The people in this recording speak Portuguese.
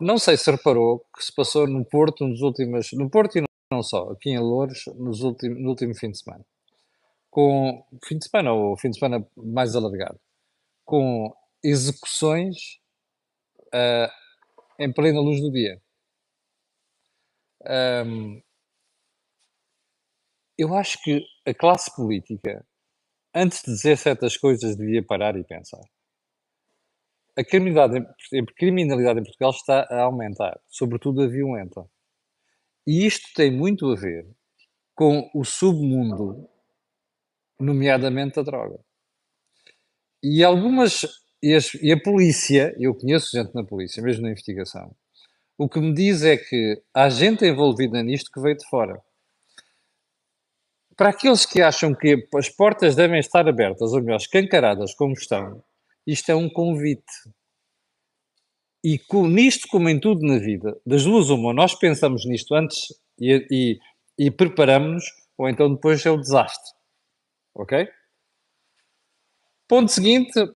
não sei se reparou que se passou no Porto nos últimos, no Porto e não só, aqui em Louros, nos últimos, no último fim de semana. Com fim de semana ou fim de semana mais alargado, com execuções uh, em plena luz do dia. Um, eu acho que a classe política, antes de dizer certas coisas, devia parar e pensar a criminalidade em, a criminalidade em Portugal está a aumentar, sobretudo a violenta. E isto tem muito a ver com o submundo, nomeadamente a droga. E algumas. E, as, e a polícia, eu conheço gente na polícia, mesmo na investigação, o que me diz é que há gente envolvida nisto que veio de fora. Para aqueles que acham que as portas devem estar abertas, ou melhor, escancaradas como estão, isto é um convite. E com, nisto, como em tudo na vida, das duas uma, nós pensamos nisto antes e, e, e preparamos-nos, ou então depois é o desastre. Ok? Ponto seguinte.